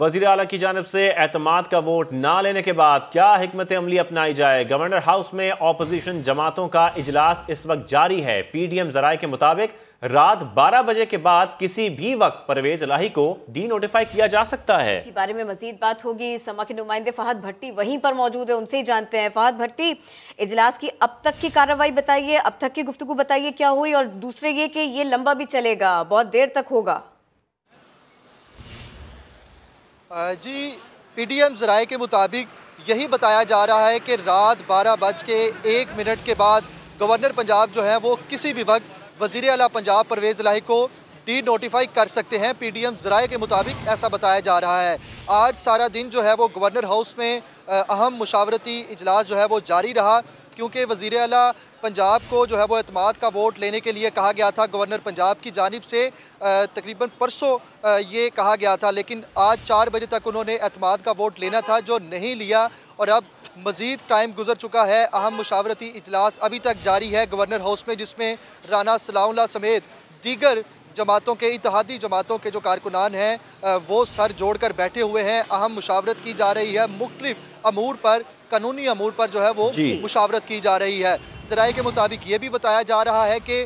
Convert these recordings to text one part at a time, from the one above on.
वजीर अला की जानब से एतमाद का वोट ना लेने के बाद क्या हमत अमली अपनाई जाए गवर्नर हाउस में अपोजिशन जमातों का इजलास इस वक्त जारी है पी डी एम जराये के मुताबिक रात बारह बजे के बाद किसी भी वक्त परवेज अलाही को डी नोटिफाई किया जा सकता है इसी बारे में मजीद बात होगी समा के नुमाइंदे फहद भट्टी वहीं पर मौजूद है उनसे ही जानते हैं फहद भट्टी इजलास की अब तक की कार्रवाई बताइए अब तक की गुफ्तु बताइए क्या हुई और दूसरे ये कि ये लंबा भी चलेगा बहुत देर तक होगा जी पीडीएम जराए के मुताबिक यही बताया जा रहा है कि रात बारह बज के एक मिनट के बाद गवर्नर पंजाब जो है वो किसी भी वक्त वजीर अला पंजाब परवेज़ लाही को डी नोटिफाई कर सकते हैं पी डी एम जराए के मुताबिक ऐसा बताया जा रहा है आज सारा दिन जो है वो गवर्नर हाउस में अहम मुशावरती इजलास जो है वो जारी रहा क्योंकि वज़ी अला पंजाब को जो है वो अतमाद का वोट लेने के लिए कहा गया था गवर्नर पंजाब की जानब से तकरीबन परसों ये कहा गया था लेकिन आज चार बजे तक उन्होंने अतमाद का वोट लेना था जो नहीं लिया और अब मज़ीद टाइम गुजर चुका है अहम मुशावरती इजलास अभी तक जारी है गवर्नर हाउस में जिसमें राना सलाउल्ला समेत दीगर जमातों के इतिहादी जमातों के जो कारकुनान हैं वो सर जोड़ कर बैठे हुए हैं अहम मुशावरत की जा रही है मुख्तलिफ अमूर पर कानूनी अमूर पर जो है वो मुशावरत की जा रही है जराये के मुताबिक ये भी बताया जा रहा है कि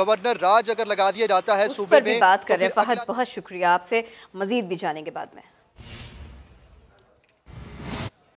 गवर्नर राज अगर लगा दिया जाता है सूबे में बात कर तो रहे हैं बहुत शुक्रिया आपसे मजीद भी जाने के बाद में